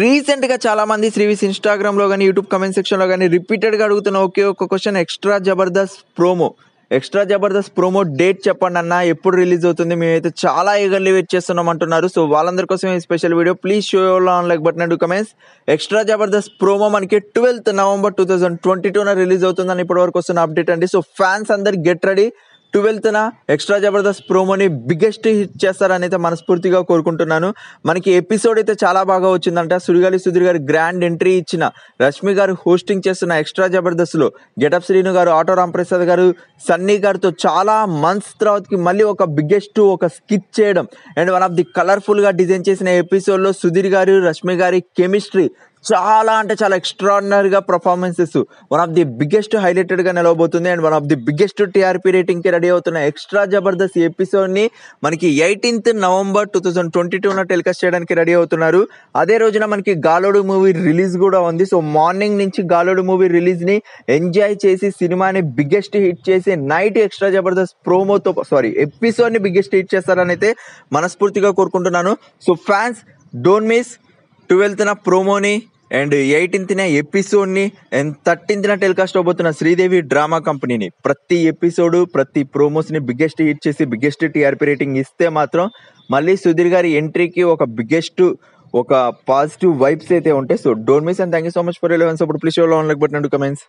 రీసెంట్గా చాలామంది శ్రీవిస్ ఇన్స్టాగ్రామ్లో కానీ యూట్యూబ్ కమెంట్ సెక్షన్లో కానీ రిపీటెడ్గా అడుగుతున్న ఒకే ఒక్క question extra Jabardasth promo extra Jabardasth promo date చెప్పండి అన్న ఎప్పుడు రిలీజ్ అవుతుంది మేమైతే చాలా ఈగర్లీ వెయిట్ చేస్తున్నాం అంటున్నారు సో వాళ్ళందరి కోసం ఈ special video please show on like but and comments extra Jabardasth promo మనకి twelfth November two thousand twenty టూన రిలీజ్ అవుతుందని ఇప్పటివరకు వస్తున్న అప్డేట్ అండి సో ఫ్యాన్స్ అందరు గెట్ రెడీ నా ఎక్స్ట్రా జబర్దస్త్ ప్రోమోని బిగ్గెస్ట్ హిట్ చేస్తారని అయితే మనస్ఫూర్తిగా కోరుకుంటున్నాను మనకి ఎపిసోడ్ అయితే చాలా బాగా వచ్చిందంట సురిగాలి సుధీర్ గారు గ్రాండ్ ఎంట్రీ ఇచ్చిన రష్మి గారు హోస్టింగ్ చేస్తున్న ఎక్స్ట్రా జబర్దస్త్లో గెటప్ శ్రీను గారు ఆటో రాంప్రసాద్ గారు సన్నీ గారితో చాలా మంత్స్ తర్వాతకి మళ్ళీ ఒక బిగ్గెస్ట్ ఒక స్కిచ్ చేయడం అండ్ వన్ ఆఫ్ ది కలర్ఫుల్గా డిజైన్ చేసిన ఎపిసోడ్లో సుధీర్ గారు రష్మి గారి కెమిస్ట్రీ చాలా అంటే చాలా ఎక్స్ట్రాడినరీగా performances one of the biggest హైలైటెడ్గా నిలవబోతుంది and one of the biggest TRP రేటింగ్కి రెడీ అవుతున్న ఎక్స్ట్రా జబర్దస్త్ ఎపిసోడ్ని మనకి eighteenth November two thousand twenty నా టెలికాస్ట్ చేయడానికి రెడీ అవుతున్నారు అదే రోజున మనకి గాలోడు మూవీ రిలీజ్ కూడా ఉంది సో మార్నింగ్ నుంచి గాలోడు మూవీ రిలీజ్ని ఎంజాయ్ చేసి సినిమాని బిగ్గెస్ట్ హిట్ చేసి నైట్ ఎక్స్ట్రా జబర్దస్త్ ప్రోమోతో సారీ ఎపిసోడ్ని బిగ్గెస్ట్ హిట్ చేస్తారని అయితే మనస్ఫూర్తిగా కోరుకుంటున్నాను సో ఫ్యాన్స్ డోంట్ మిస్ నా ప్రోమోని అండ్ ఎయిటీన్త్నే ఎపిసోడ్ని అండ్ థర్టీన్త్న టెలికాస్ట్ అవబోతున్న శ్రీదేవి డ్రామా కంపెనీని ప్రతి ఎపిసోడ్ ప్రతి ప్రోమోస్ని బిగ్గెస్ట్ హిట్ చేసి బిగ్గెస్ట్ టీఆర్పీ రేటింగ్ ఇస్తే మాత్రం మళ్ళీ సుధీర్ గారి ఎంట్రీకి ఒక బిగ్గెస్ట్ ఒక పాజిటివ్ వైబ్స్ అయితే ఉంటాయి so don't miss and thank you so much for elevens అప్పుడు ప్లీజ్ షోలో లైక్ బట్ కమెంట్స్